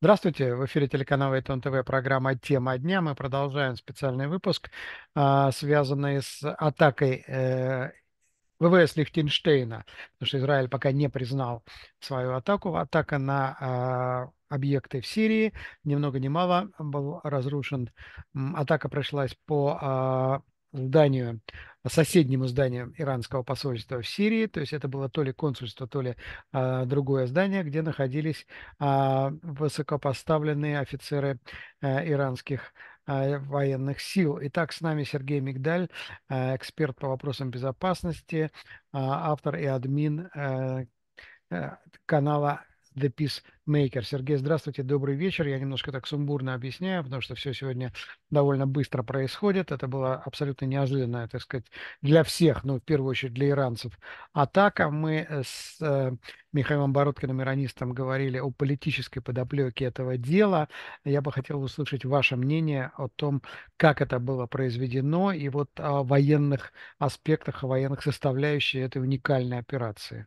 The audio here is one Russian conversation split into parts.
Здравствуйте, в эфире телеканала Итон ТВ, программа «Тема дня». Мы продолжаем специальный выпуск, а, связанный с атакой э, ВВС Лихтенштейна, потому что Израиль пока не признал свою атаку. Атака на а, объекты в Сирии, ни много ни мало, был разрушен. Атака прошлась по а, зданию, соседнему зданию иранского посольства в Сирии. То есть это было то ли консульство, то ли а, другое здание, где находились а, высокопоставленные офицеры а, иранских э, военных сил. Итак, с нами Сергей Мигдаль, э, эксперт по вопросам безопасности, автор и админ канала The Peacemaker. Сергей, здравствуйте, добрый вечер. Я немножко так сумбурно объясняю, потому что все сегодня довольно быстро происходит. Это была абсолютно неожиданная, так сказать, для всех, ну, в первую очередь для иранцев, атака. Мы э, с э, Михаилом Бородкиным, иронистом говорили о политической подоплеке этого дела. Я бы хотел услышать ваше мнение о том, как это было произведено, и вот о военных аспектах, о военных составляющих этой уникальной операции.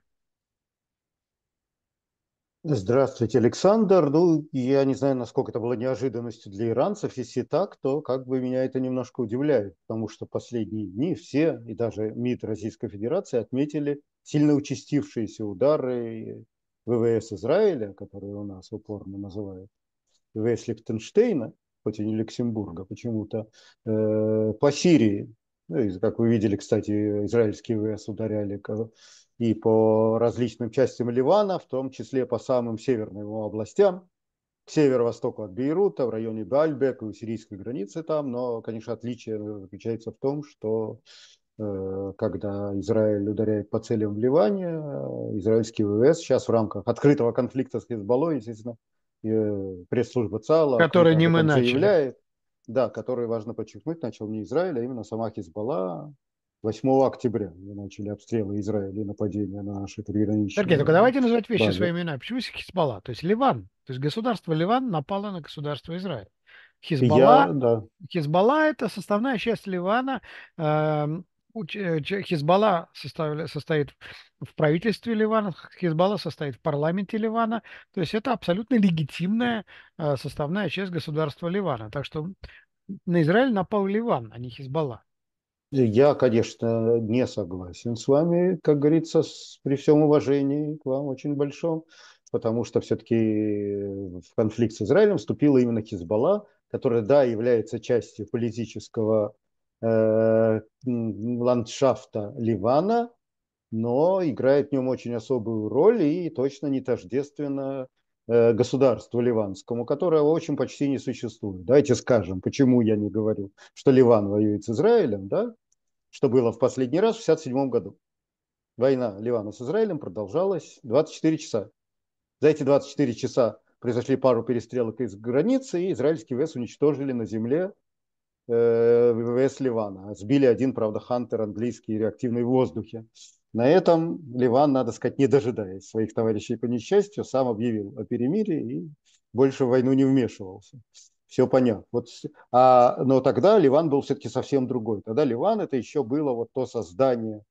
Здравствуйте, Александр. Ну, я не знаю, насколько это было неожиданностью для иранцев. Если так, то как бы меня это немножко удивляет, потому что последние дни все, и даже МИД Российской Федерации, отметили сильно участившиеся удары ВВС Израиля, которые у нас упорно называют ВВС Лихтенштейна, хоть и не Люксембурга почему-то, э, по Сирии. Ну, как вы видели, кстати, израильские ВС ударяли и по различным частям Ливана, в том числе по самым северным его областям, к северо-востоку от Бейрута, в районе Бальбека, у сирийской границы там, но, конечно, отличие заключается в том, что э, когда Израиль ударяет по целям в Ливане, э, израильский ВВС сейчас в рамках открытого конфликта с Хизбаллой, естественно, э, пресс-служба ЦАЛа, который не мы начали. Заявляет, да, которые важно подчеркнуть, начал не Израиль, а именно сама Хизбалла 8 октября мы начали обстрелы Израиля и нападения на наши приграничные. Сергей, только давайте называть вещи базы. своими именами. Почему Хизбалла? То есть Ливан, то есть государство Ливан напало на государство Израиль. Хизбалла, Я, да. Хизбалла это составная часть Ливана, эм, Э, Хизбалла состоит в правительстве Ливана, Хизбалла состоит в парламенте Ливана. То есть это абсолютно легитимная э, составная часть государства Ливана. Так что на Израиль напал Ливан, а не Хизбалла. Я, конечно, не согласен с вами, как говорится, с, при всем уважении к вам очень большом, потому что все-таки в конфликт с Израилем вступила именно Хизбалла, которая, да, является частью политического Э, ландшафта Ливана, но играет в нем очень особую роль и точно не тождественно э, государству ливанскому, которое очень почти не существует. Давайте скажем, почему я не говорю, что Ливан воюет с Израилем, да? что было в последний раз в 1967 году. Война Ливана с Израилем продолжалась 24 часа. За эти 24 часа произошли пару перестрелок из границы, и израильский ВС уничтожили на земле Э, ВВС Ливана. Сбили один, правда, Хантер английский реактивный в воздухе. На этом Ливан, надо сказать, не дожидаясь своих товарищей по несчастью, сам объявил о перемирии и больше в войну не вмешивался. Все понятно. Вот, а, но тогда Ливан был все-таки совсем другой. Тогда Ливан это еще было вот то создание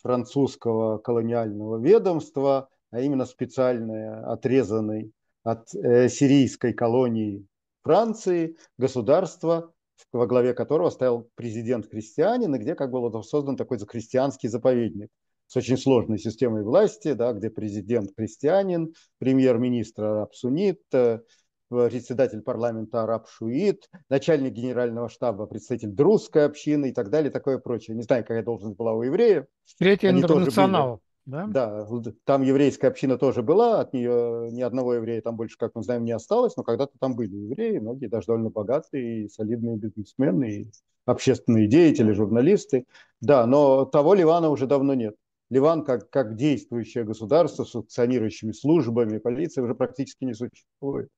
французского колониального ведомства, а именно специальное, отрезанное от э, сирийской колонии Франции государство, во главе которого стоял президент христианин, и где как было создан такой христианский заповедник с очень сложной системой власти, да, где президент христианин, премьер-министр араб сунит, э, председатель парламента араб шуит, начальник генерального штаба, представитель друзской общины и так далее, такое прочее. Не знаю, какая должность была у евреев. Третий Они интернационал. Да? да, там еврейская община тоже была, от нее ни одного еврея там больше, как мы знаем, не осталось, но когда-то там были евреи, многие даже довольно богатые и солидные бизнесмены, и общественные деятели, журналисты. Да, но того Ливана уже давно нет. Ливан как, как действующее государство с функционирующими службами, полицией уже практически не существует.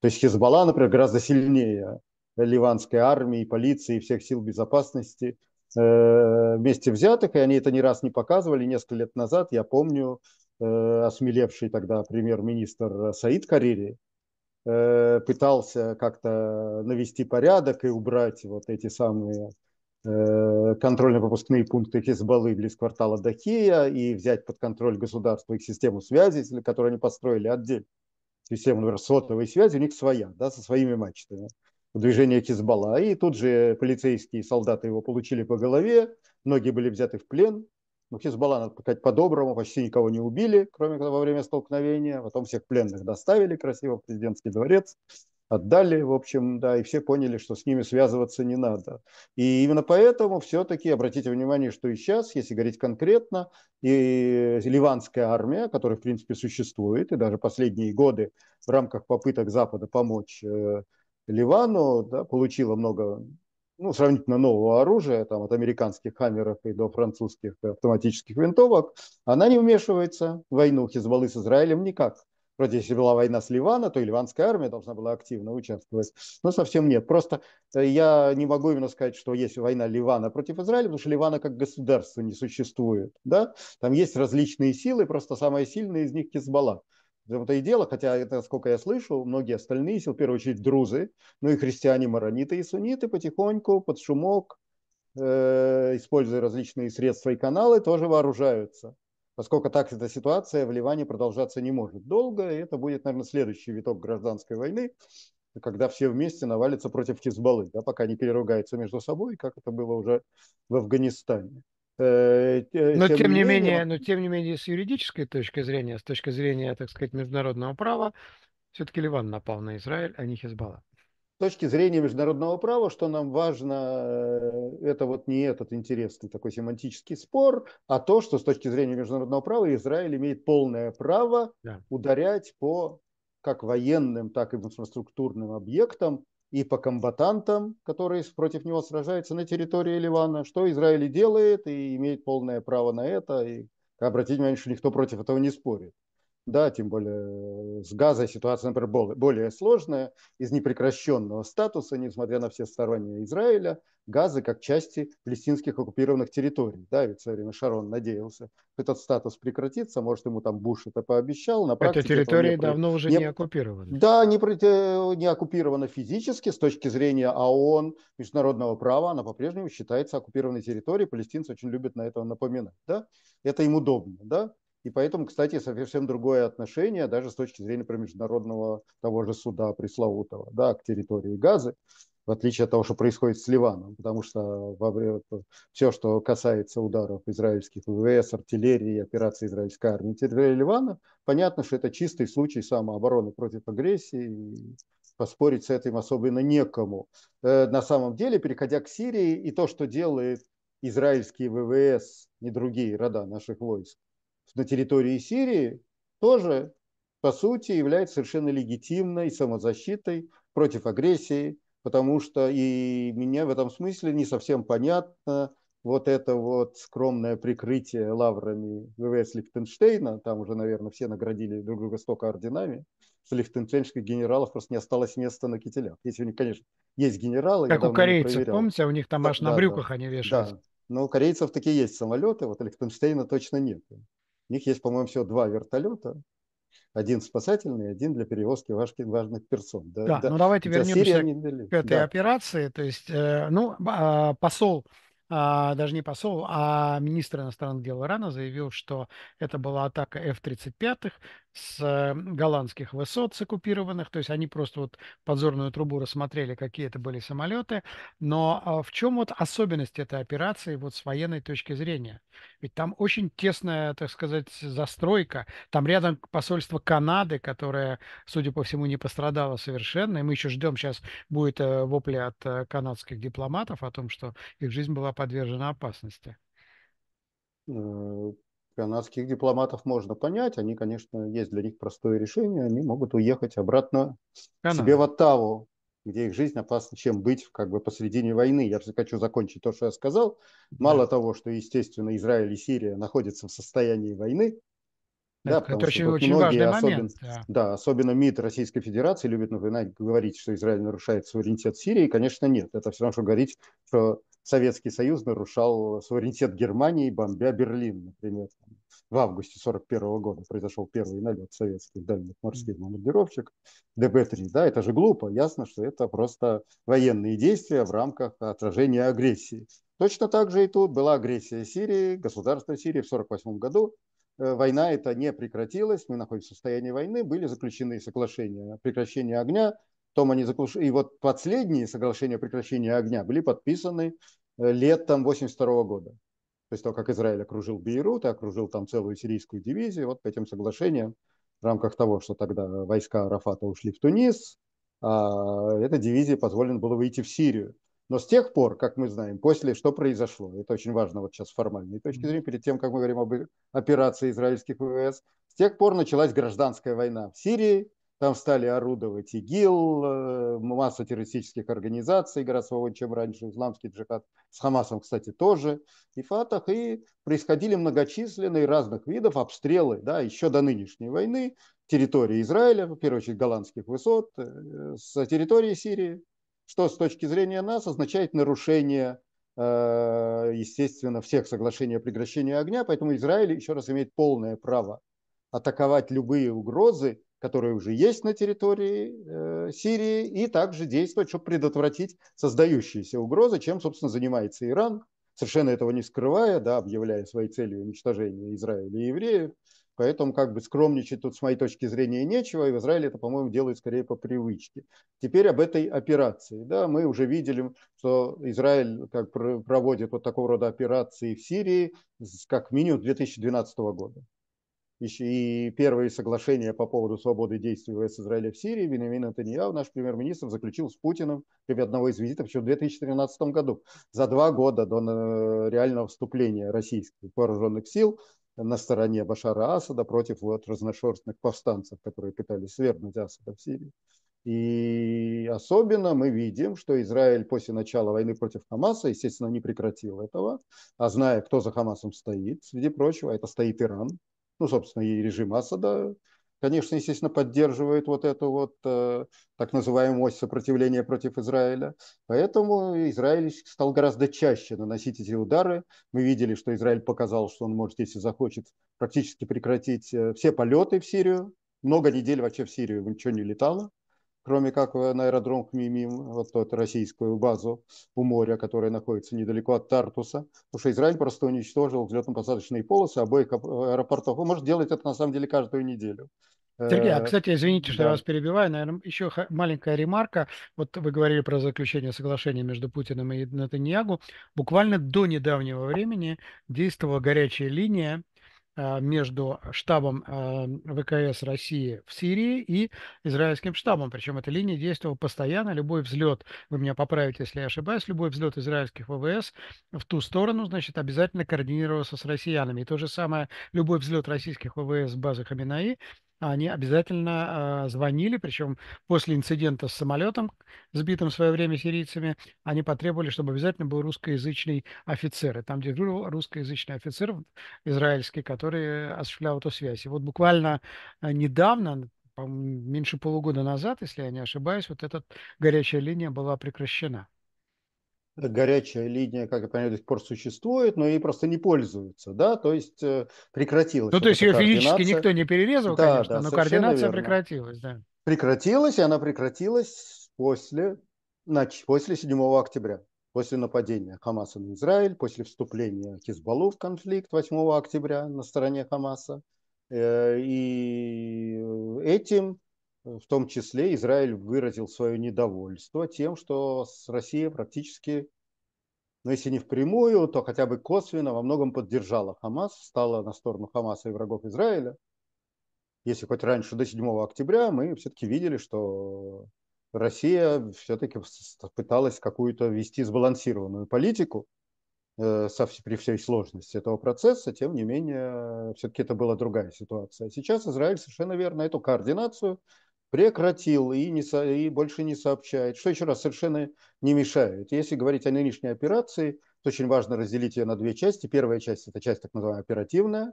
То есть Хизбалла, например, гораздо сильнее ливанской армии, полиции, всех сил безопасности – Э, вместе взятых, и они это не раз не показывали. Несколько лет назад, я помню, э, осмелевший тогда премьер-министр Саид Карири э, пытался как-то навести порядок и убрать вот эти самые контрольно-пропускные пункты Хизбаллы близ квартала Дахия и взять под контроль государства их систему связи, которую они построили отдельно. Система, сотовой связи у них своя, да, со своими мачтами в движение Хизбалла. И тут же полицейские солдаты его получили по голове, многие были взяты в плен. Но ну, Хизбалла, надо сказать, по-доброму, почти никого не убили, кроме когда во время столкновения. Потом всех пленных доставили красиво в президентский дворец, отдали, в общем, да, и все поняли, что с ними связываться не надо. И именно поэтому все-таки обратите внимание, что и сейчас, если говорить конкретно, и ливанская армия, которая, в принципе, существует, и даже последние годы в рамках попыток Запада помочь э, Ливану, да, получила много ну, сравнительно нового оружия, там, от американских хаммеров и до французских автоматических винтовок, она не вмешивается в войну Хизбаллы с Израилем никак. Вроде, если была война с Ливаном, то и ливанская армия должна была активно участвовать. Но совсем нет. Просто э, я не могу именно сказать, что есть война Ливана против Израиля, потому что Ливана как государство не существует. Да? Там есть различные силы, просто самая сильная из них Хизбалла том и дело, хотя это, сколько я слышу, многие остальные, в первую очередь друзы, ну и христиане, марониты и сунниты потихоньку под шумок, э, используя различные средства и каналы, тоже вооружаются. Поскольку так эта ситуация в Ливане продолжаться не может долго, и это будет, наверное, следующий виток гражданской войны, когда все вместе навалятся против Хизбаллы, да, пока они переругаются между собой, как это было уже в Афганистане. Э, но тем, тем не менее, но тем не менее с юридической точки зрения, с точки зрения, так сказать, международного права, все-таки Ливан напал на Израиль, а не Хизбалла. С точки зрения международного права, что нам важно, э, это вот не этот интересный такой семантический спор, а то, что с точки зрения международного права Израиль имеет полное право да. ударять по как военным, так и инфраструктурным объектам, и по комбатантам, которые против него сражаются на территории Ливана, что Израиль делает, и имеет полное право на это. И обратите внимание, что никто против этого не спорит да, тем более э, с газой ситуация, например, более сложная, из непрекращенного статуса, несмотря на все сторонние Израиля, газы как части палестинских оккупированных территорий. Да, ведь все время Шарон надеялся, что этот статус прекратится, может, ему там Буш это пообещал. На практике Эта территория не... давно уже не, не оккупирована. Да, не, э, не оккупирована физически с точки зрения ООН, международного права, она по-прежнему считается оккупированной территорией, палестинцы очень любят на это напоминать. Да? Это им удобно, да? И поэтому, кстати, совсем другое отношение даже с точки зрения например, международного того же суда пресловутого да, к территории Газы, в отличие от того, что происходит с Ливаном, потому что во время, все, что касается ударов израильских ВВС, артиллерии, операции израильской армии территории Ливана, понятно, что это чистый случай самообороны против агрессии, поспорить с этим особенно некому. Э, на самом деле, переходя к Сирии, и то, что делает израильские ВВС не другие рода наших войск, на территории Сирии тоже, по сути, является совершенно легитимной самозащитой против агрессии, потому что и меня в этом смысле не совсем понятно вот это вот скромное прикрытие лаврами ВВС Лихтенштейна, там уже, наверное, все наградили друг друга столько орденами, что лихтенштейнских генералов просто не осталось места на кителях. Если у них, конечно, есть генералы. Как у корейцев, помните, у них там да, на брюках да, они вешают. Да. Но у корейцев такие есть самолеты, вот у Лихтенштейна точно нет. У них есть, по-моему, всего два вертолета. Один спасательный, один для перевозки важных, важных персон. Да, да, да. ну давайте До вернемся к этой да. операции. То есть, э, ну, а, посол а, даже не посол, а министр иностранных дел Ирана заявил, что это была атака F-35, с голландских высот, с оккупированных. То есть они просто вот подзорную трубу рассмотрели, какие это были самолеты. Но а, в чем вот особенность этой операции вот с военной точки зрения? Ведь там очень тесная, так сказать, застройка. Там рядом посольство Канады, которое, судя по всему, не пострадало совершенно. И мы еще ждем, сейчас будет э, вопли от э, канадских дипломатов о том, что их жизнь была подвержена опасности. Э, Канадских э, дипломатов можно понять, они, конечно, есть для них простое решение, они могут уехать обратно Канада. себе в Оттаву, где их жизнь опасна, чем быть как бы посредине войны. Я же хочу закончить то, что я сказал. Мало да. того, что, естественно, Израиль и Сирия находятся в состоянии войны, да, это очень, что очень многие, особенно, момент, да. да, особенно МИД Российской Федерации любит напоминать, говорить, что Израиль нарушает суверенитет Сирии. Конечно, нет. Это все равно, что говорить, что Советский Союз нарушал суверенитет Германии, бомбя Берлин, например. В августе 1941 года произошел первый налет советских дальних морских бомбардировщик ДБ-3. Да, это же глупо. Ясно, что это просто военные действия в рамках отражения агрессии. Точно так же и тут была агрессия Сирии, государство Сирии в 1948 году. Э, война это не прекратилась, мы находимся в состоянии войны, были заключены соглашения о прекращении огня, том они закуш... И вот последние соглашения о прекращении огня были подписаны э, летом 82 года. То есть то, как Израиль окружил Бейрут и окружил там целую сирийскую дивизию, вот по этим соглашениям в рамках того, что тогда войска Арафата ушли в Тунис, а этой дивизии позволено было выйти в Сирию. Но с тех пор, как мы знаем, после что произошло, это очень важно вот сейчас с формальной точки зрения, перед тем, как мы говорим об операции израильских ВВС, с тех пор началась гражданская война в Сирии, там стали орудовать ИГИЛ, э, масса террористических организаций городского, чем раньше, исламский джихад, с Хамасом, кстати, тоже, и Фатах, и происходили многочисленные разных видов обстрелы, да, еще до нынешней войны, территории Израиля, в первую очередь голландских высот, э, с территории Сирии, что с точки зрения нас означает нарушение э, естественно, всех соглашений о прекращении огня, поэтому Израиль еще раз имеет полное право атаковать любые угрозы, которые уже есть на территории э, Сирии, и также действовать, чтобы предотвратить создающиеся угрозы, чем, собственно, занимается Иран, совершенно этого не скрывая, да, объявляя своей целью уничтожение Израиля и евреев. Поэтому как бы скромничать тут, с моей точки зрения, нечего, и в Израиле это, по-моему, делают скорее по привычке. Теперь об этой операции. Да, мы уже видели, что Израиль как проводит вот такого рода операции в Сирии как минимум 2012 года еще и первые соглашения по поводу свободы действий ВС Израиля в Сирии Бенемин Антонияу, наш премьер-министр, заключил с Путиным при одного из визитов еще в 2013 году, за два года до э, реального вступления российских вооруженных сил на стороне Башара Асада против вот разношерстных повстанцев, которые пытались свергнуть Асада в Сирии. И особенно мы видим, что Израиль после начала войны против Хамаса, естественно, не прекратил этого, а зная, кто за Хамасом стоит, среди прочего, это стоит Иран, ну, собственно, и режим Асада, конечно, естественно, поддерживает вот эту вот э, так называемую ось сопротивления против Израиля. Поэтому Израиль стал гораздо чаще наносить эти удары. Мы видели, что Израиль показал, что он может, если захочет, практически прекратить э, все полеты в Сирию. Много недель вообще в Сирию ничего не летало кроме как э, на аэродром к Мимим, вот эту российскую базу у моря, которая находится недалеко от Тартуса, потому что Израиль просто уничтожил взлетно-посадочные полосы обоих аэропортов. Он может делать это на самом деле каждую неделю. Сергей, а, э, кстати, извините, что да. я вас перебиваю. Наверное, еще маленькая ремарка. Вот вы говорили про заключение соглашения между Путиным и Натаньягу. Буквально до недавнего времени действовала горячая линия а, между штабом а, ВКС России в Сирии и израильским штабом. Причем эта линия действовала постоянно. Любой взлет, вы меня поправите, если я ошибаюсь, любой взлет израильских ВВС в ту сторону, значит, обязательно координировался с россиянами. И то же самое, любой взлет российских ВВС с базы Хаминаи они обязательно э, звонили, причем после инцидента с самолетом, сбитым в свое время сирийцами, они потребовали, чтобы обязательно был русскоязычный офицер. И там дежурил русскоязычный офицер израильский, который осуществлял эту связь. И вот буквально э, недавно, меньше полугода назад, если я не ошибаюсь, вот эта горячая линия была прекращена горячая линия, как я понимаю, до сих пор существует, но ей просто не пользуются, да, то есть э, прекратилась. Ну, то есть ее физически никто не перерезал, да, конечно, да, но координация верно. прекратилась, да. Прекратилась, и она прекратилась после, значит, после 7 октября, после нападения Хамаса на Израиль, после вступления Хизбаллу в конфликт 8 октября на стороне Хамаса. Э, и э, этим в том числе Израиль выразил свое недовольство тем, что с Россией практически, ну если не впрямую, то хотя бы косвенно во многом поддержала Хамас, стала на сторону Хамаса и врагов Израиля. Если хоть раньше, до 7 октября, мы все-таки видели, что Россия все-таки пыталась какую-то вести сбалансированную политику э, со, при всей сложности этого процесса, тем не менее, все-таки это была другая ситуация. А сейчас Израиль совершенно верно эту координацию прекратил и, не, со, и больше не сообщает, что еще раз совершенно не мешает. Если говорить о нынешней операции, то очень важно разделить ее на две части. Первая часть – это часть так называемая оперативная,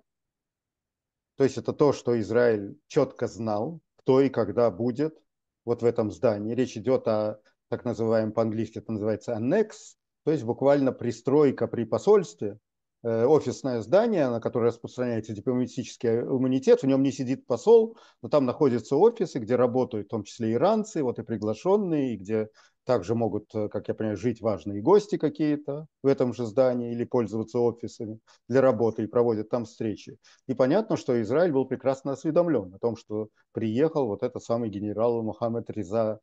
то есть это то, что Израиль четко знал, кто и когда будет вот в этом здании. Речь идет о так называемом по-английски это называется аннекс, то есть буквально пристройка при посольстве, Э, офисное здание, на которое распространяется дипломатический э, иммунитет. В нем не сидит посол, но там находятся офисы, где работают в том числе иранцы, вот и приглашенные, и где также могут, э, как я понимаю, жить важные гости какие-то в этом же здании или пользоваться офисами для работы и проводят там встречи. И понятно, что Израиль был прекрасно осведомлен о том, что приехал вот этот самый генерал Мухаммед Риза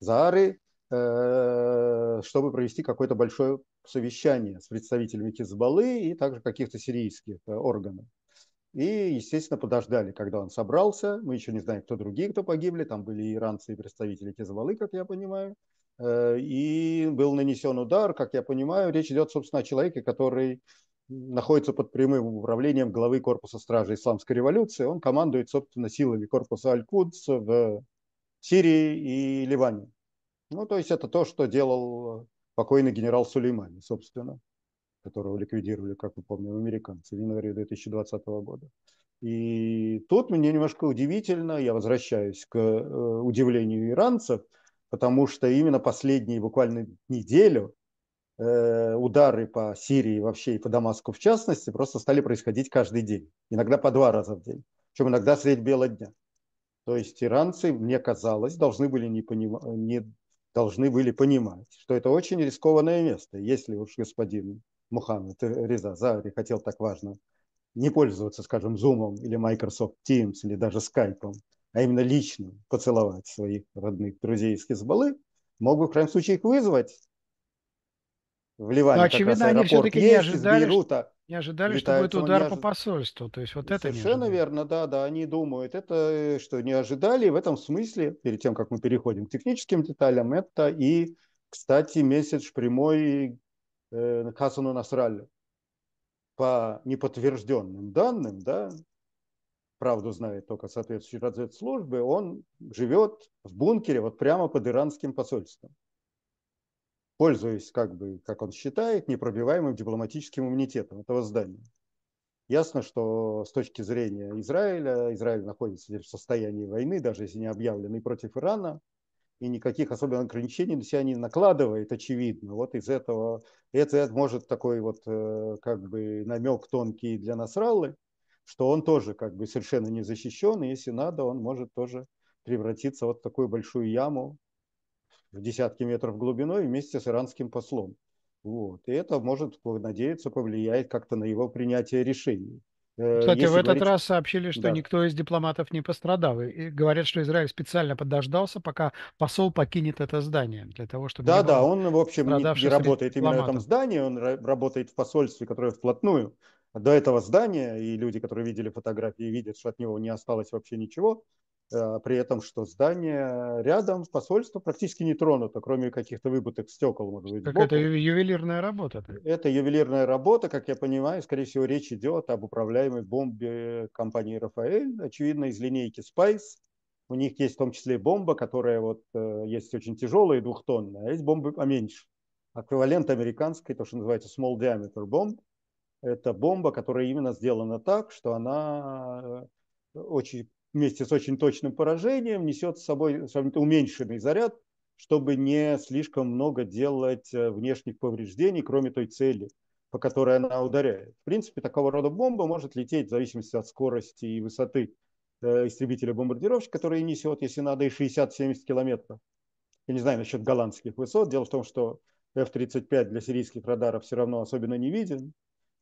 Заары, Э, чтобы провести какое-то большое совещание с представителями Хизбаллы и также каких-то сирийских э, органов. И, естественно, подождали, когда он собрался. Мы еще не знаем, кто другие, кто погибли. Там были иранцы и представители Хизбаллы, как я понимаю. Э, и был нанесен удар, как я понимаю. Речь идет, собственно, о человеке, который находится под прямым управлением главы корпуса стражи Исламской революции. Он командует, собственно, силами корпуса Аль-Кудс в Сирии и Ливане. Ну, то есть это то, что делал э, покойный генерал Сулеймани, собственно, которого ликвидировали, как мы помним, американцы в январе 2020 года. И тут мне немножко удивительно, я возвращаюсь к э, удивлению иранцев, потому что именно последние буквально неделю э, удары по Сирии вообще и по Дамаску в частности просто стали происходить каждый день, иногда по два раза в день, причем иногда средь бела дня. То есть иранцы, мне казалось, должны были не, поним... не должны были понимать, что это очень рискованное место, если уж господин Мухаммед Реза Заври хотел так важно не пользоваться, скажем, Zoom или Microsoft Teams или даже Skype, а именно лично поцеловать своих родных друзей из Хизбаллы, мог бы в крайнем случае их вызвать в Ливане. Но, ну, очевидно, они все-таки не ожидали, из Бейрута. Не ожидали, что будет удар ожи... по посольству. То есть вот это Совершенно верно, да, да. Они думают, это э, что не ожидали. В этом смысле, перед тем, как мы переходим к техническим деталям, это и, кстати, месяц прямой э, Хасану Насралли. По неподтвержденным данным, да, правду знает только соответствующие разведслужбы, он живет в бункере вот прямо под иранским посольством пользуясь, как бы, как он считает, непробиваемым дипломатическим иммунитетом этого здания. Ясно, что с точки зрения Израиля, Израиль находится в состоянии войны, даже если не объявленный против Ирана, и никаких особенных ограничений на себя не накладывает, очевидно. Вот из этого, это может такой вот э, как бы намек тонкий для Насраллы, что он тоже как бы совершенно не защищен, и если надо, он может тоже превратиться вот в такую большую яму, в десятки метров глубиной вместе с иранским послом. Вот. И это может, надеяться, повлияет как-то на его принятие решений. Э, Кстати, Если в этот говорить... раз сообщили, что да. никто из дипломатов не пострадал. И говорят, что Израиль специально подождался, пока посол покинет это здание, для того, чтобы... Да, да, он, в общем, не, не работает именно в этом здании, он работает в посольстве, которое вплотную до этого здания, и люди, которые видели фотографии, видят, что от него не осталось вообще ничего. Э, при этом, что здание рядом, посольство практически не тронуто, кроме каких-то выбытых стекол, может быть. Какая-то ювелирная работа. Это ювелирная работа, как я понимаю, скорее всего, речь идет об управляемой бомбе компании «Рафаэль», очевидно, из линейки «Спайс». У них есть в том числе бомба, которая вот э, есть очень тяжелая и двухтонная, а есть бомбы поменьше. Эквивалент американской, то, что называется small diameter bomb. это бомба, которая именно сделана так, что она э, очень вместе с очень точным поражением несет с собой уменьшенный заряд, чтобы не слишком много делать э, внешних повреждений, кроме той цели, по которой она ударяет. В принципе, такого рода бомба может лететь в зависимости от скорости и высоты э, истребителя-бомбардировщика, который несет, если надо, и 60-70 километров. Я не знаю насчет голландских высот. Дело в том, что F-35 для сирийских радаров все равно особенно не виден,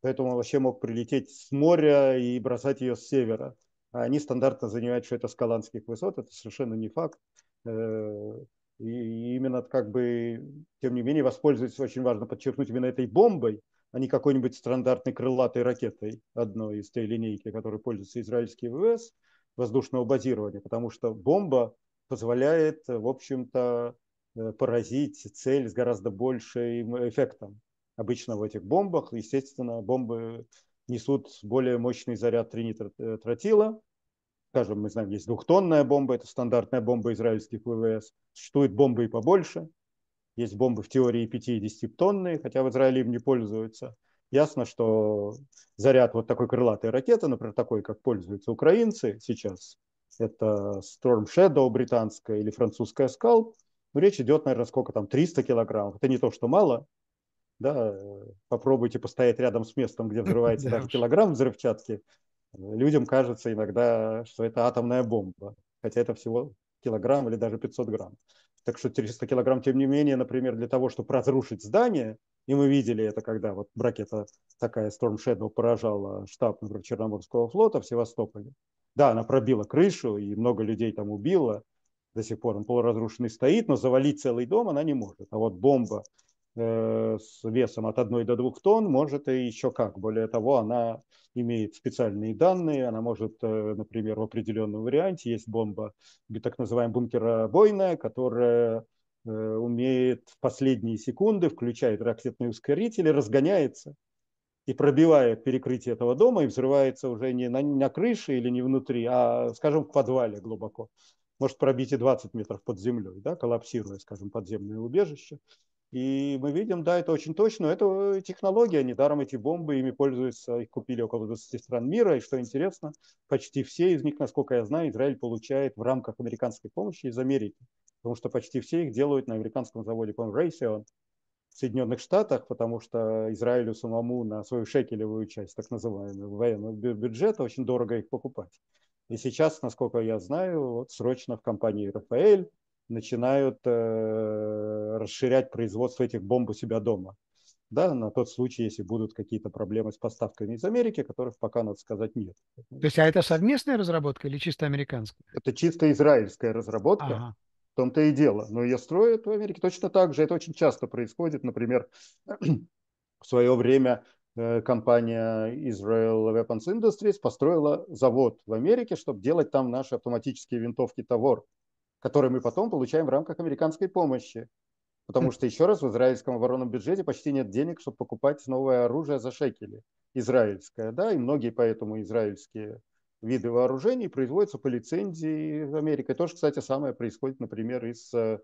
поэтому он вообще мог прилететь с моря и бросать ее с севера. А они стандартно занимают, что это скаланских высот, это совершенно не факт. Э, и именно как бы, тем не менее, воспользоваться. очень важно подчеркнуть, именно этой бомбой, а не какой-нибудь стандартной крылатой ракетой одной из той линейки, которой пользуются израильские ВВС воздушного базирования, потому что бомба позволяет, в общем-то, э, поразить цель с гораздо большим эффектом. Обычно в этих бомбах, естественно, бомбы несут более мощный заряд тринитротила, скажем, мы знаем, есть двухтонная бомба, это стандартная бомба израильских ВВС, существуют бомбы и побольше, есть бомбы в теории 5 и 10-тонные, хотя в Израиле им не пользуются. Ясно, что заряд вот такой крылатой ракеты, например, такой, как пользуются украинцы сейчас, это Storm Shadow британская или французская Scalp, ну, речь идет, наверное, сколько там, 300 килограммов. Это не то, что мало. Да, э, попробуйте постоять рядом с местом, где взрывается килограмм взрывчатки. Людям кажется иногда, что это атомная бомба, хотя это всего килограмм или даже 500 грамм. Так что 300 килограмм, тем не менее, например, для того, чтобы разрушить здание, и мы видели это, когда вот ракета такая Storm Shadow поражала штаб, например, Черноморского флота в Севастополе. Да, она пробила крышу и много людей там убила. До сих пор он полуразрушенный стоит, но завалить целый дом она не может. А вот бомба Э, с весом от 1 до 2 тонн может и еще как. Более того, она имеет специальные данные, она может, э, например, в определенном варианте, есть бомба, так называемая бункеробойная, которая э, умеет в последние секунды, включает ракетный ускоритель и разгоняется, и пробивает перекрытие этого дома, и взрывается уже не на, на крыше или не внутри, а, скажем, в подвале глубоко. Может пробить и 20 метров под землей, да, коллапсируя, скажем, подземное убежище. И мы видим, да, это очень точно, это э, технология, недаром эти бомбы, ими пользуются, их купили около 20 стран мира, и что интересно, почти все из них, насколько я знаю, Израиль получает в рамках американской помощи из Америки, потому что почти все их делают на американском заводе Conration в Соединенных Штатах, потому что Израилю самому на свою шекелевую часть, так называемую, военного бюджета очень дорого их покупать. И сейчас, насколько я знаю, вот срочно в компании РФЛ начинают э, расширять производство этих бомб у себя дома. Да, на тот случай, если будут какие-то проблемы с поставками из Америки, которых пока, надо сказать, нет. То есть, а это совместная разработка или чисто американская? Это чисто израильская разработка. Ага. В том-то и дело. Но ее строят в Америке точно так же. Это очень часто происходит. Например, в свое время э, компания Israel Weapons Industries построила завод в Америке, чтобы делать там наши автоматические винтовки товар которые мы потом получаем в рамках американской помощи. Потому хм. что, еще раз, в израильском оборонном бюджете почти нет денег, чтобы покупать новое оружие за шекели израильское. Да? И многие поэтому израильские виды вооружений производятся по лицензии в Америке. То же, кстати, самое происходит, например, и с э,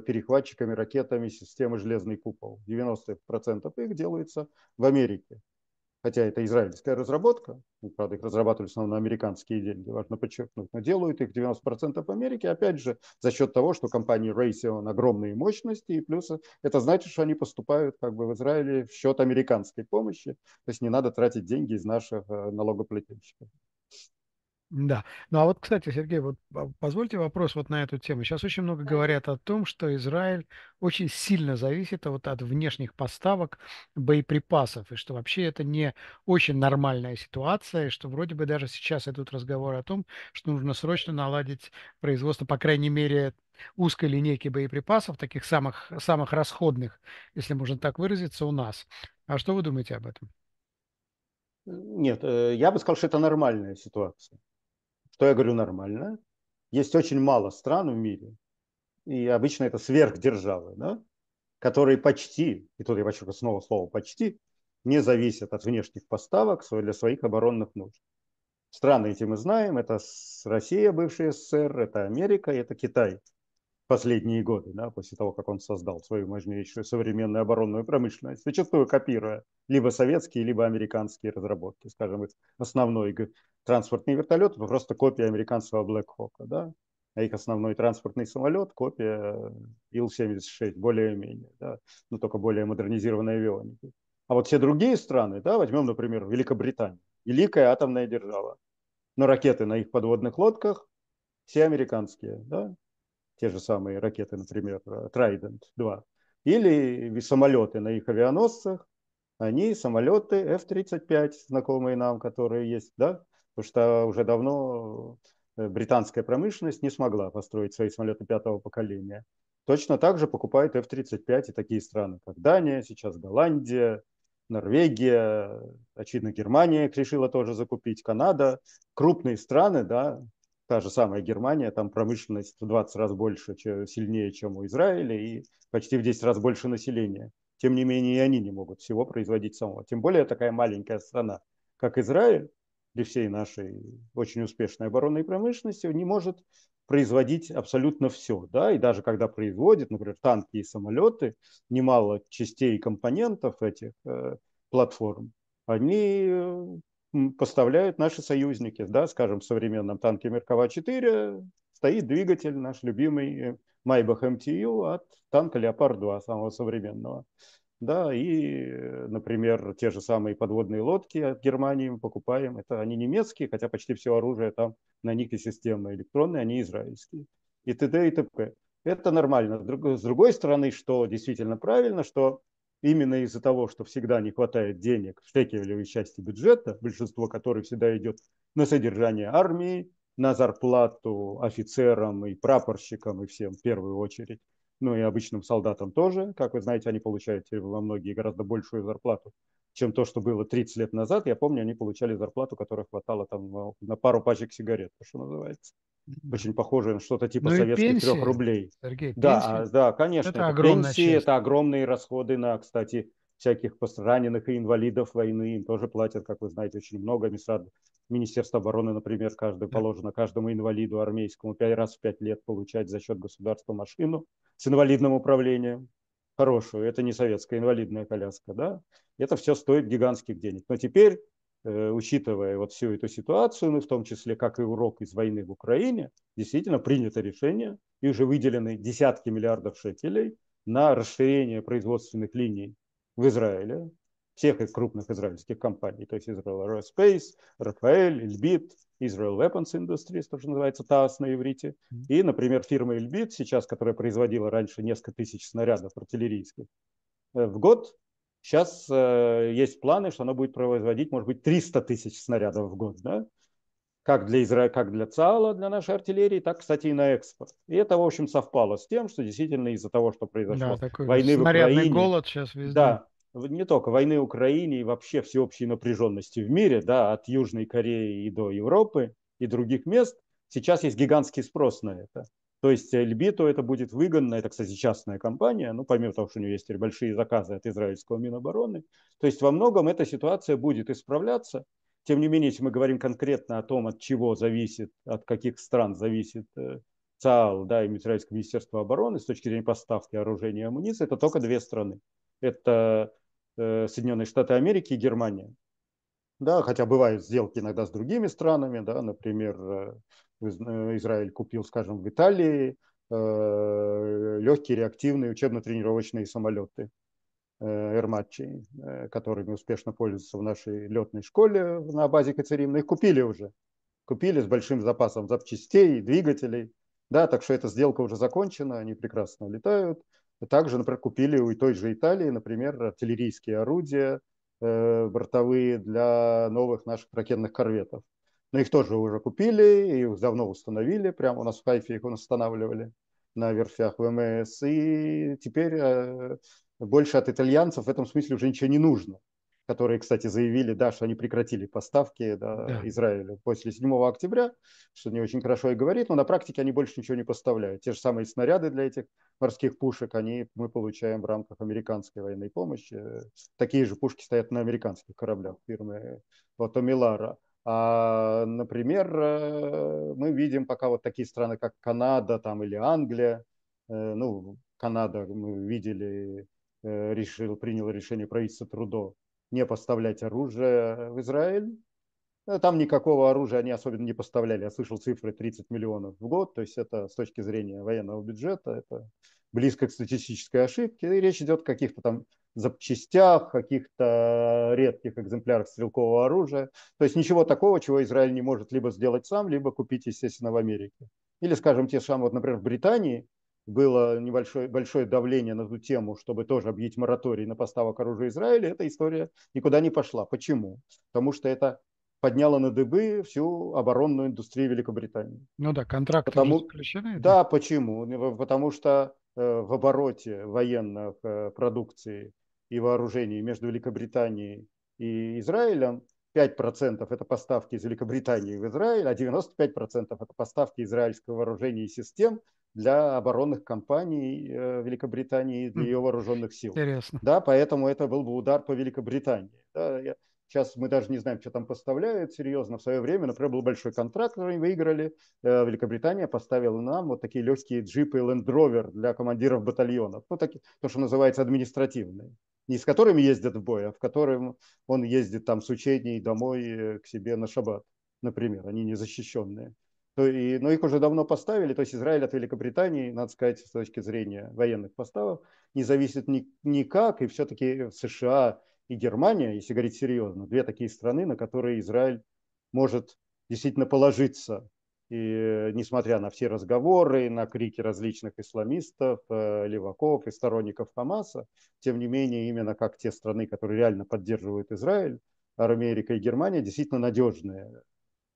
перехватчиками, ракетами системы «Железный купол». 90% их делается в Америке хотя это израильская разработка, правда, их разрабатывали в основном американские деньги, важно подчеркнуть, но делают их 90% в Америке, опять же, за счет того, что компании Raytheon огромные мощности, и плюс это значит, что они поступают как бы в Израиле в счет американской помощи, то есть не надо тратить деньги из наших э, налогоплательщиков. Да. Ну а вот, кстати, Сергей, вот а, позвольте вопрос вот на эту тему. Сейчас очень много говорят о том, что Израиль очень сильно зависит вот от внешних поставок боеприпасов, и что вообще это не очень нормальная ситуация, и что вроде бы даже сейчас идут разговоры о том, что нужно срочно наладить производство, по крайней мере, узкой линейки боеприпасов, таких самых, самых расходных, если можно так выразиться, у нас. А что вы думаете об этом? Нет, э, я бы сказал, что это нормальная ситуация что я говорю нормально. Есть очень мало стран в мире, и обычно это сверхдержавы, да, которые почти, и тут я почему снова слово «почти», не зависят от внешних поставок для своих оборонных нужд. Страны эти мы знаем, это Россия, бывшая СССР, это Америка, это Китай – последние годы, да, после того, как он создал свою мощнейшую современную оборонную промышленность, зачастую копируя либо советские, либо американские разработки. Скажем, основной транспортный вертолет – просто копия американского Black Hawk, да, а их основной транспортный самолет – копия э, Ил-76, более-менее, да, но только более модернизированной авионики. А вот все другие страны, да, возьмем, например, Великобританию, великая атомная держава, но ракеты на их подводных лодках все американские, да, те же самые ракеты, например, Trident-2, или самолеты на их авианосцах, они самолеты F-35, знакомые нам, которые есть, да, потому что уже давно э, британская промышленность не смогла построить свои самолеты пятого поколения. Точно так же покупают F-35 и такие страны, как Дания, сейчас Голландия, Норвегия, очевидно, Германия решила тоже закупить, Канада. Крупные страны, да, та же самая Германия, там промышленность в 20 раз больше, чем, сильнее, чем у Израиля, и почти в 10 раз больше населения. Тем не менее, и они не могут всего производить самого. Тем более такая маленькая страна, как Израиль, при всей нашей очень успешной оборонной промышленности, не может производить абсолютно все. Да? И даже когда производит, например, танки и самолеты, немало частей и компонентов этих э, платформ, они э, поставляют наши союзники, да, скажем, в современном танке Меркава-4 стоит двигатель, наш любимый э, Майбах МТУ от танка Леопард-2, самого современного. Да, и, э, например, те же самые подводные лодки от Германии мы покупаем. Это они немецкие, хотя почти все оружие там на них и системы электронные, они израильские. И т.д. и т.п. Это нормально. С другой стороны, что действительно правильно, что именно из-за того, что всегда не хватает денег в штекелевой части бюджета, большинство которой всегда идет на содержание армии, на зарплату офицерам и прапорщикам и всем в первую очередь, ну и обычным солдатам тоже. Как вы знаете, они получают во многие гораздо большую зарплату, чем то, что было 30 лет назад. Я помню, они получали зарплату, которая хватало там ну, на пару пачек сигарет, что называется. Очень похоже на что-то типа ну советских трех рублей. Сергей, да, пенсии? да, конечно. Это, это пенсии, часть. это огромные расходы на, кстати, всяких раненых и инвалидов войны. Им тоже платят, как вы знаете, очень много. Министерство обороны, например, каждый, положено каждому инвалиду армейскому пять раз в пять лет получать за счет государства машину с инвалидным управлением хорошую, это не советская инвалидная коляска, да, это все стоит гигантских денег. Но теперь, э, учитывая вот всю эту ситуацию, ну, в том числе как и урок из войны в Украине, действительно принято решение и уже выделены десятки миллиардов шекелей на расширение производственных линий в Израиле, всех из крупных израильских компаний, то есть Israel Aerospace, Rafael, Elbit, Israel Weapons Industries, то, что называется ТААС на иврите, и, например, фирма Elbit, сейчас, которая производила раньше несколько тысяч снарядов артиллерийских э, в год, сейчас э, есть планы, что она будет производить, может быть, 300 тысяч снарядов в год, да? как для, Изра... как для ЦАЛа, для нашей артиллерии, так, кстати, и на экспорт. И это, в общем, совпало с тем, что действительно из-за того, что произошло да, такой войны в Украине... голод сейчас везде. Да, не только войны в Украине и вообще всеобщей напряженности в мире, да, от Южной Кореи и до Европы и других мест, сейчас есть гигантский спрос на это. То есть Эльбиту это будет выгодно, это, кстати, частная компания, ну, помимо того, что у нее есть теперь большие заказы от израильского Минобороны. То есть во многом эта ситуация будет исправляться. Тем не менее, если мы говорим конкретно о том, от чего зависит, от каких стран зависит э, ЦАЛ, да, и Израильское министерство обороны с точки зрения поставки оружия и амуниции, это только две страны. Это Э, Соединенные Штаты Америки и Германия. Да, хотя бывают сделки иногда с другими странами, да, например, э, э, Израиль купил, скажем, в Италии легкие реактивные учебно-тренировочные самолеты Эрматчи, которыми успешно пользуются в нашей летной школе на базе Катерина. Их купили уже. Купили с большим запасом запчастей, двигателей. Да, так что эта сделка уже закончена, они прекрасно летают. Также, например, купили у той же Италии, например, артиллерийские орудия э, бортовые для новых наших ракетных корветов. Но их тоже уже купили, и их давно установили, прямо у нас в Хайфе их устанавливали на верфях ВМС. И теперь э, больше от итальянцев в этом смысле уже ничего не нужно которые, кстати, заявили, да, что они прекратили поставки да, да. Израилю после 7 октября, что не очень хорошо и говорит, но на практике они больше ничего не поставляют. Те же самые снаряды для этих морских пушек, они мы получаем в рамках американской военной помощи. Э, такие же пушки стоят на американских кораблях фирмы Лотомилара. А, например, э, мы видим пока вот такие страны, как Канада там, или Англия. Э, ну, Канада мы видели решил, принял решение правительства Трудо не поставлять оружие в Израиль. Э, там никакого оружия они особенно не поставляли. Я слышал цифры 30 миллионов в год. То есть это с точки зрения военного бюджета, это близко к статистической ошибке. И речь идет о каких-то там запчастях, каких-то редких экземплярах стрелкового оружия. То есть ничего такого, чего Израиль не может либо сделать сам, либо купить, естественно, в Америке. Или, скажем, те же самые, вот, например, в Британии было небольшое большое давление на эту тему, чтобы тоже объявить мораторий на поставок оружия Израиля, эта история никуда не пошла. Почему? Потому что это подняло на дыбы всю оборонную индустрию Великобритании. Ну да, контракты Потому... заключены. Да? да, почему? Э, потому что э, в обороте военных э, продукции и вооружений между Великобританией и Израилем 5% это поставки из Великобритании в Израиль, а 95% это поставки израильского вооружения и систем для оборонных компаний э, Великобритании и для хм, ее вооруженных сил. Интересно. Да, поэтому это был бы удар по Великобритании. Да, я, Сейчас мы даже не знаем, что там поставляют серьезно. В свое время, например, был большой контракт, который выиграли. Э, Великобритания поставила нам вот такие легкие джипы Land Rover для командиров батальонов. Ну, такие, то, что называется административные. Не с которыми ездят в бой, а в котором он ездит там с учений домой э, к себе на шаббат, например. Они не защищенные. И, но их уже давно поставили, то есть Израиль от Великобритании, надо сказать, с точки зрения военных поставок, не зависит ни, никак, и все-таки США и Германия, если говорить серьезно, две такие страны, на которые Израиль может действительно положиться. И несмотря на все разговоры, на крики различных исламистов, э, леваков и сторонников Хамаса, тем не менее, именно как те страны, которые реально поддерживают Израиль, Америка и Германия, действительно надежные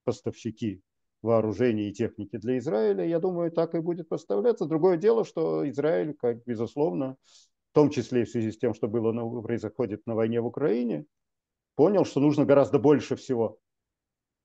поставщики вооружений и техники для Израиля, я думаю, так и будет поставляться. Другое дело, что Израиль, как безусловно, в том числе и в связи с тем, что было на, происходит на войне в Украине, понял, что нужно гораздо больше всего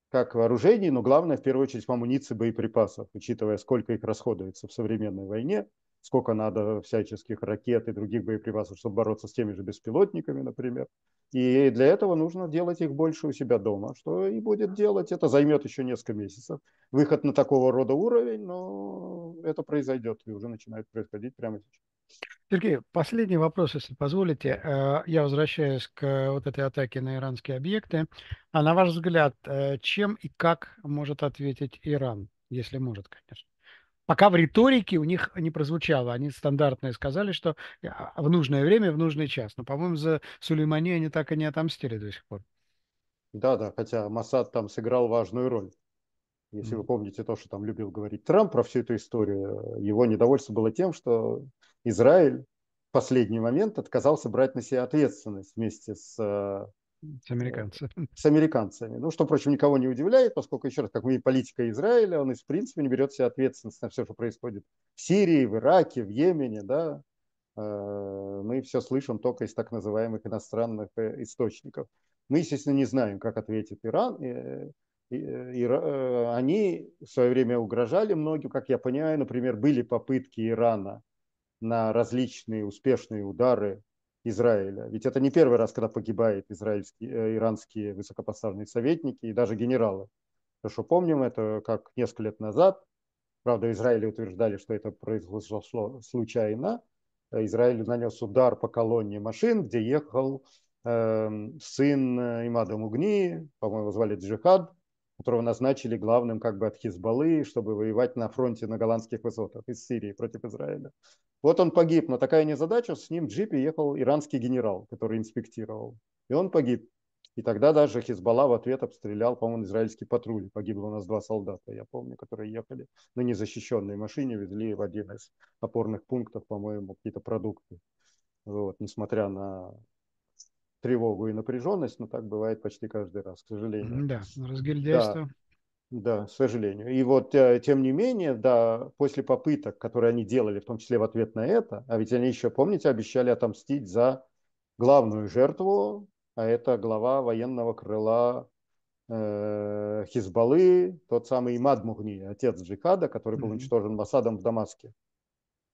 как вооружений, но главное, в первую очередь, амуниции, боеприпасов, учитывая, сколько их расходуется в современной войне, сколько надо всяческих ракет и других боеприпасов, чтобы бороться с теми же беспилотниками, например. И для этого нужно делать их больше у себя дома, что и будет делать. Это займет еще несколько месяцев. Выход на такого рода уровень, но это произойдет и уже начинает происходить прямо сейчас. Сергей, последний вопрос, если позволите. Э, я возвращаюсь к э, вот этой атаке на иранские объекты. А на ваш взгляд, э, чем и как может ответить Иран, если может, конечно? пока в риторике у них не прозвучало. Они стандартные сказали, что а, в нужное время, в нужный час. Но, по-моему, за Сулеймани они так и не отомстили до сих пор. Да, да, хотя Масад там сыграл важную роль. Если mm вы помните то, что там любил говорить Трамп про всю эту историю, его недовольство было тем, что Израиль в последний момент отказался брать на себя ответственность вместе с э, с американцами. С американцами. Ну, что, впрочем, никого не удивляет, поскольку, еще раз, как мы видим, политика Израиля, он, в принципе, не берет себе ответственность на все, что происходит в Сирии, в Ираке, в Йемене, да. Э, мы все слышим только из так называемых иностранных э, источников. Мы, естественно, не знаем, как ответит Иран. Э, и, и, и, они в свое время угрожали многим, как я понимаю, например, были попытки Ирана на различные успешные удары Израиля. Ведь это не первый раз, когда погибают израильские, э, иранские высокопоставленные советники и даже генералы. Хорошо помним это, как несколько лет назад, правда, Израиль утверждали, что это произошло случайно, э, Израиль нанес удар по колонне машин, где ехал эм, э, сын Имада Мугни, по-моему, звали Джихад, которого назначили главным как бы от Хизбаллы, чтобы воевать на фронте на голландских высотах из Сирии против Израиля. Вот он погиб, но такая незадача, с ним в джипе ехал иранский генерал, который инспектировал. И он погиб. И тогда даже Хизбалла в ответ обстрелял, по-моему, израильский патруль. Погибло у нас два солдата, я помню, которые ехали на незащищенной машине, везли в один из опорных пунктов, по-моему, какие-то продукты. Вот, несмотря на тревогу и напряженность, но так бывает почти каждый раз, к сожалению. Да, разгильдяйство. Да. Да, к сожалению. И вот, э, тем не менее, да, после попыток, которые они делали, в том числе в ответ на это, а ведь они еще, помните, обещали отомстить за главную жертву, а это глава военного крыла э, Хизбаллы, тот самый Имад Мугни, отец Джихада, который был mm-hmm. уничтожен Масадом в Дамаске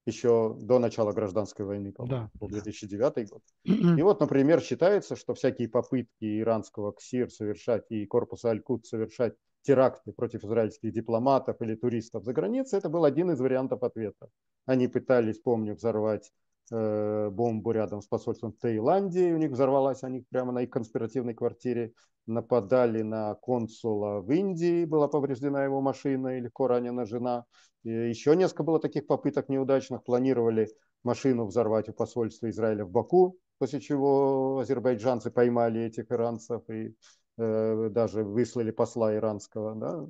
еще до начала гражданской войны, по-моему, да. 2009 год. И вот, например, считается, что всякие попытки иранского КСИР совершать и корпуса Аль-Кут совершать теракты против израильских дипломатов или туристов за границей, это был один из вариантов ответа. Они пытались, помню, взорвать э, бомбу рядом с посольством в Таиланде, у них взорвалась, они прямо на их конспиративной квартире нападали на консула в Индии, была повреждена его машина или легко ранена жена. И еще несколько было таких попыток неудачных, планировали машину взорвать у посольства Израиля в Баку, после чего азербайджанцы поймали этих иранцев и Э, даже выслали посла иранского, да,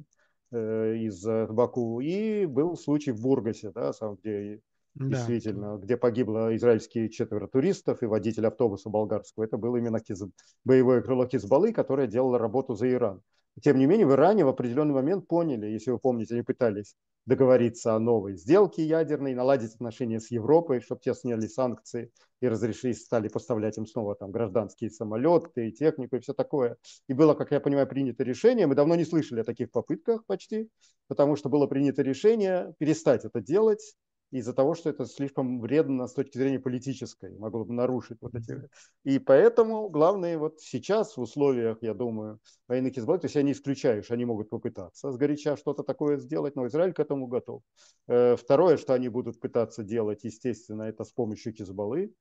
э, из э, Баку. И был случай в Бургасе, да, сам, где да. действительно, где погибло израильские четверо туристов и водитель автобуса болгарского. Это был именно киз... боевое крыло Кизбаллы, которое делало работу за Иран. Тем не менее, в Иране в определенный момент поняли, если вы помните, они пытались договориться о новой сделке ядерной, наладить отношения с Европой, чтобы те сняли санкции и разрешили, стали поставлять им снова там гражданские самолеты и технику и все такое. И было, как я понимаю, принято решение, мы давно не слышали о таких попытках почти, потому что было принято решение перестать это делать из-за того, что это слишком вредно с точки зрения политической, могло бы нарушить вот эти. И поэтому главное вот сейчас в условиях, я думаю, военных избавлений, то есть я не исключаю, что они могут попытаться сгоряча что-то такое сделать, но Израиль к этому готов. Э, второе, что они будут пытаться делать, естественно, это с помощью Хизбаллы,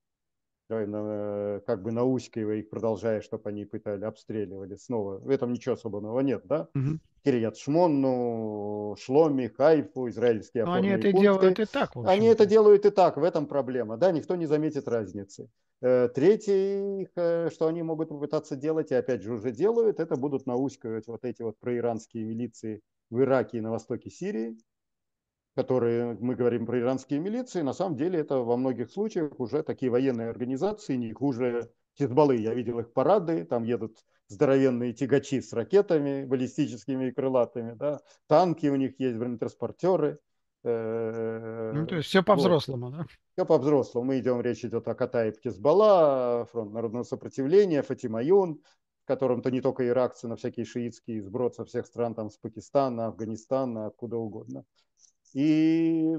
давай э, как бы наускивая их, продолжая, чтобы они пытали, обстреливали снова. В этом ничего особенного нет, да? Угу. Кирият Шмонну, Шломи, Хайфу, израильские Но они это пункты. делают и так. Они это делают и так, в этом проблема, да, никто не заметит разницы. Э, Третье, э, что они могут попытаться делать, и опять же уже делают, это будут наускивать вот эти вот проиранские милиции в Ираке и на востоке Сирии, которые мы говорим про иранские милиции, на самом деле это во многих случаях уже такие военные организации, не хуже Хизбаллы. Я видел их парады, там едут здоровенные тягачи с ракетами баллистическими и крылатыми, да, танки у них есть, бронетранспортеры. Э, ну, то есть все по-взрослому, вот. да? Все по-взрослому. Мы идем, речь идет о Катаев Кизбалла, Фронт народного сопротивления, Фатима Юн, в котором-то не только иракцы, но всякие шиитские сброд со всех стран, там, с Пакистана, Афганистана, откуда угодно. И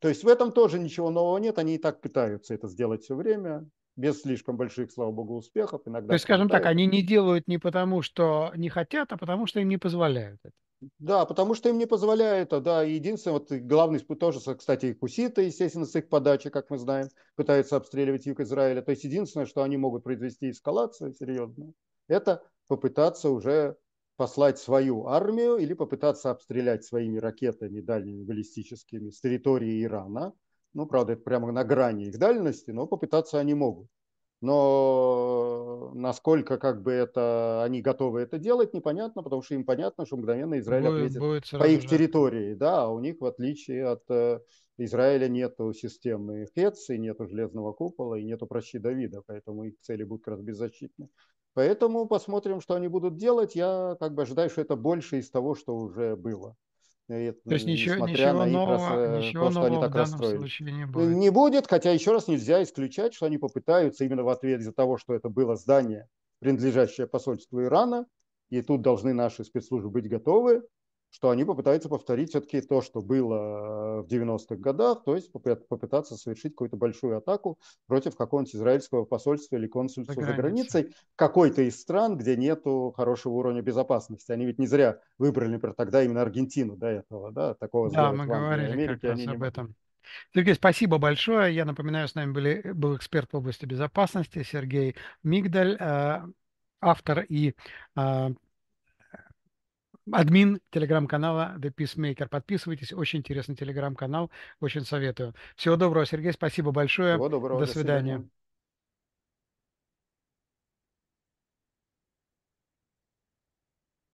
то есть в этом тоже ничего нового нет, они и так пытаются это сделать все время, без слишком больших, слава богу, успехов. Иногда то есть, скажем пытаются. так, они не делают не потому, что не хотят, а потому, что им не позволяют это. Да, потому что им не позволяют а, да. единственное, вот главный тоже, кстати, и хуситы, естественно, с их подачи, как мы знаем, пытаются обстреливать юг Израиля. То есть единственное, что они могут произвести эскалацию серьезную, это попытаться уже послать свою армию или попытаться обстрелять своими ракетами дальними баллистическими с территории Ирана. Ну, правда, это прямо на грани их дальности, но попытаться они могут. Но насколько как бы это они готовы это делать, непонятно, потому что им понятно, что мгновенно Израиль будет, ответит будет по их территории. Да, а у них, в отличие от э, Израиля, нет системы Хец и нет железного купола, и нет прощи Давида, поэтому их цели будут как раз беззащитны. Поэтому посмотрим, что они будут делать. Я как бы ожидаю, что это больше из того, что уже было. То есть ничего, ничего нового, раз, э, ничего то, нового они так в данном случае не э, будет. Не будет, хотя еще раз нельзя исключать, что они попытаются именно в ответ из-за того, что это было здание, принадлежащее посольству Ирана, и тут должны наши спецслужбы быть готовы, что они попытаются повторить все-таки то, что было э, в 90-х годах, то есть попытаться совершить какую-то большую атаку против какого-нибудь израильского посольства или консульства за, границей какой-то из стран, где нету хорошего уровня безопасности. Они ведь не зря выбрали, например, тогда именно Аргентину до этого, да, такого Да, мы говорили Америке, как раз об не... этом. Сергей, спасибо большое. Я напоминаю, с нами были, э, был эксперт в области безопасности Сергей Мигдаль, э, автор и админ телеграм-канала The Peacemaker. Подписывайтесь, очень интересный телеграм-канал, очень советую. Всего доброго, Сергей, спасибо большое. Всего доброго, до свидания. До свидания.